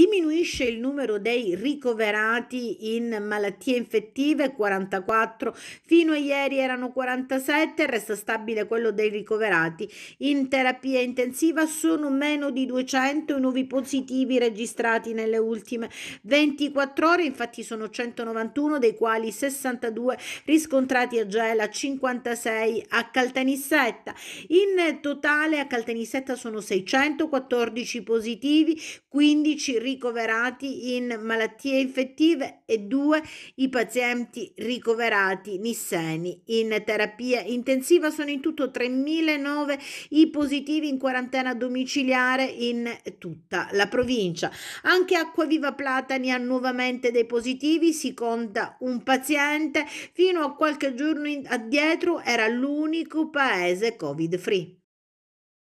diminuisce il numero dei ricoverati in malattie infettive 44, fino a ieri erano 47, resta stabile quello dei ricoverati in terapia intensiva, sono meno di 200 i nuovi positivi registrati nelle ultime 24 ore, infatti sono 191 dei quali 62 riscontrati a Gela, 56 a Caltanissetta. In totale a Caltanissetta sono 614 positivi, 15 ricoverati ricoverati in malattie infettive e 2 i pazienti ricoverati nisseni in terapia intensiva. Sono in tutto 3.009 i positivi in quarantena domiciliare in tutta la provincia. Anche Acquaviva Platani ha nuovamente dei positivi, si conta un paziente, fino a qualche giorno addietro era l'unico paese covid free.